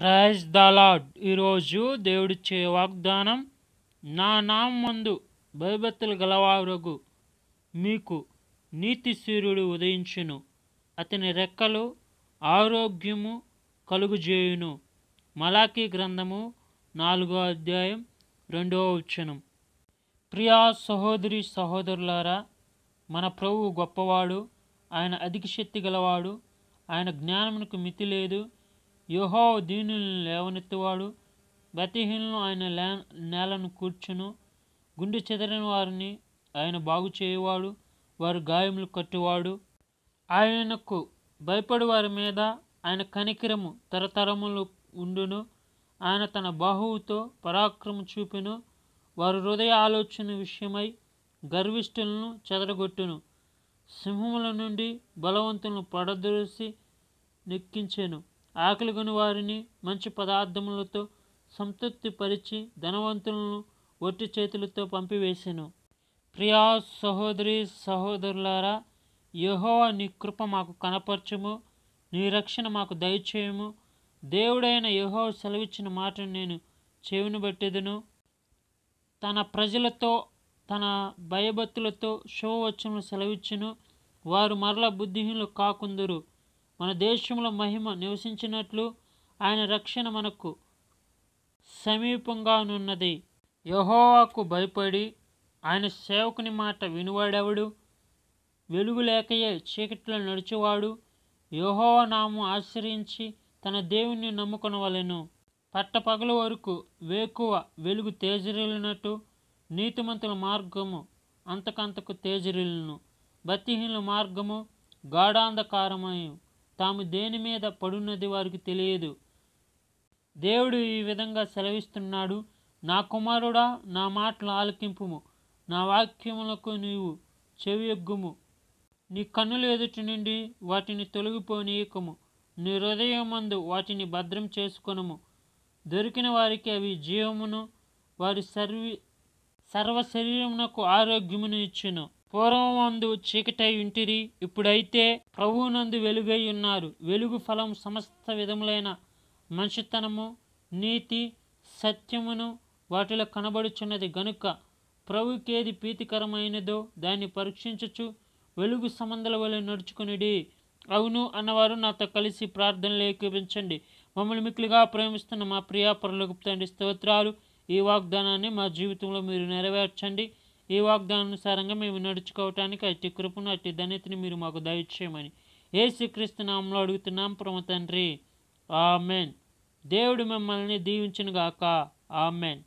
praise the lord ఈరోజు దేవుడిచ్చే వాగ్దానం నా ముందు భయభత్తులు గలవారగు మీకు నీతి సూర్యుడు ఉదయించును అతని రెక్కలు ఆరోగ్యము కలుగుజేయును మలాఖీ గ్రంథము నాలుగో అధ్యాయం రెండవ వచనం ప్రియా సహోదరి సహోదరులారా మన ప్రభువు గొప్పవాడు ఆయన అధిక శక్తి గలవాడు ఆయన జ్ఞానమునకు మితి లేదు యుహో దీనులను లేవనెత్తువాడు బతిహీనులు ఆయన లే నేలను కూర్చును గుండె చెదరిన వారిని ఆయన బాగు చేయువాడు వారు గాయములు కట్టువాడు ఆయనకు భయపడి వారి మీద ఆయన కనికిరము తరతరములు ఉండును ఆయన తన బాహువుతో పరాక్రమం చూపెను వారు హృదయ ఆలోచన విషయమై గర్విష్ఠులను చెదరగొట్టును సింహముల నుండి బలవంతులను పడదోసి నెక్కించెను ఆకలిగొని వారిని మంచి పదార్థములతో సంతృప్తిపరిచి ధనవంతులను ఒట్టి చేతులతో పంపివేశాను ప్రియా సహోదరి సహోదరులారా యహోవా నీ కృప మాకు కనపరచము నీ రక్షణ మాకు దయచేయము దేవుడైన యహో సెలవిచ్చిన మాటను నేను చెవిని బట్టెదను తన ప్రజలతో తన భయభక్తులతో శుభవచనం సెలవిచ్చును వారు మరల బుద్ధిహీనులు కాకుందరు మన దేశంలో మహిమ నివసించినట్లు ఆయన రక్షణ మనకు సమీపంగానున్నది యహోవాకు భయపడి ఆయన సేవకుని మాట వినువాడెవడు వెలుగు లేకయే చీకట్లో నడిచేవాడు యహోవ నామం ఆశ్రయించి తన దేవుణ్ణి నమ్ముకొనవలెను పట్టపగల వరకు వేకువ వెలుగు తేజరిల్లినట్టు నీతిమంతుల మార్గము అంతకంతకు తేజరిలను బతిహీనుల మార్గము గాఢాంధకారమయం తాము దేని మీద పడున్నది వారికి తెలియదు దేవుడు ఈ విధంగా సెలవిస్తున్నాడు నా కుమారుడా నా మాటలు ఆలకింపుము నా వాక్యములకు నీవు చెవియొగ్గుము నీ కన్నులు ఎదుటి నుండి వాటిని తొలగిపోనీయకము నీ మందు వాటిని భద్రం చేసుకునము దొరికిన వారికి అవి జీవమును వారి సర్వి సర్వ శరీరమునకు ఆరోగ్యమును ఇచ్చును పూర్వమందు చీకటై ఉంటిరి ఇప్పుడైతే ప్రభువునందు వెలుగై ఉన్నారు వెలుగు ఫలం సమస్త విధములైన మనిషితనము నీతి సత్యమును వాటిలో కనబడుచున్నది గనుక ప్రభుకేది ప్రీతికరమైనదో దాన్ని పరీక్షించచ్చు వెలుగు సంబంధాల వల్ల నడుచుకునిడి అవును అన్నవారు నాతో కలిసి ప్రార్థనలు ఏకీపించండి మమ్మల్ని మిక్కులుగా ప్రేమిస్తున్న మా ప్రియా తండ్రి స్తోత్రాలు ఈ వాగ్దానాన్ని మా జీవితంలో మీరు నెరవేర్చండి ఈ వాగ్దానానుసారంగా మేము నడుచుకోవటానికి అట్టి కృపను అట్టి ధనితని మీరు మాకు దయచేయమని ఏ నామంలో అడుగుతున్నాం ప్రమ తండ్రి ఆమెన్ దేవుడు మిమ్మల్ని దీవించునుగాక ఆమెన్